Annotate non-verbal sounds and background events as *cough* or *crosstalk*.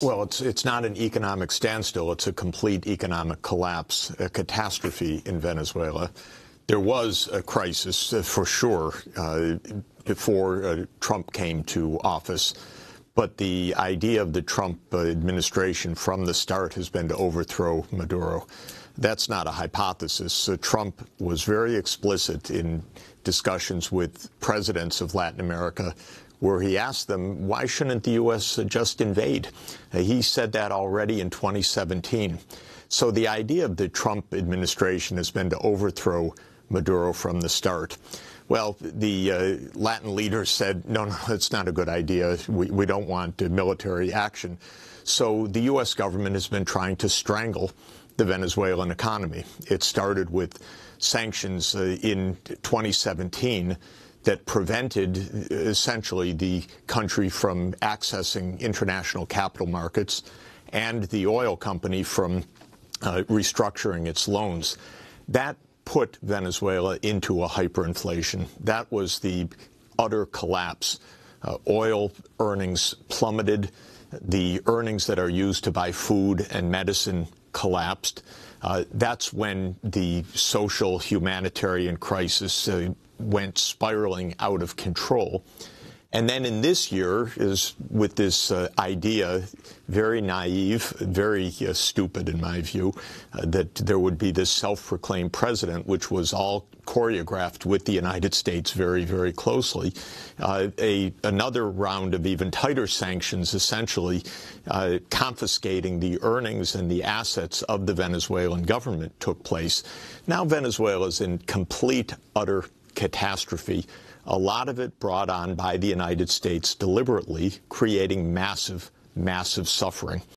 Well, it's it's not an economic standstill. It's a complete economic collapse, a catastrophe in Venezuela. There was a crisis uh, for sure uh, before uh, Trump came to office, but the idea of the Trump uh, administration from the start has been to overthrow Maduro. That's not a hypothesis. Uh, Trump was very explicit in discussions with presidents of Latin America where he asked them, why shouldn't the U.S. just invade? Uh, he said that already in 2017. So the idea of the Trump administration has been to overthrow Maduro from the start. Well, the uh, Latin leaders said, no, no, *laughs* that's not a good idea. We, we don't want uh, military action. So the U.S. government has been trying to strangle the Venezuelan economy. It started with sanctions uh, in 2017 that prevented uh, essentially the country from accessing international capital markets and the oil company from uh, restructuring its loans. That put Venezuela into a hyperinflation. That was the utter collapse. Uh, oil earnings plummeted. The earnings that are used to buy food and medicine collapsed. Uh, that's when the social humanitarian crisis uh, went spiraling out of control. And then in this year is with this uh, idea, very naive, very uh, stupid in my view, uh, that there would be this self-proclaimed president, which was all choreographed with the United States very, very closely. Uh, a another round of even tighter sanctions, essentially uh, confiscating the earnings and the assets of the Venezuelan government, took place. Now Venezuela is in complete, utter catastrophe, a lot of it brought on by the United States deliberately, creating massive, massive suffering.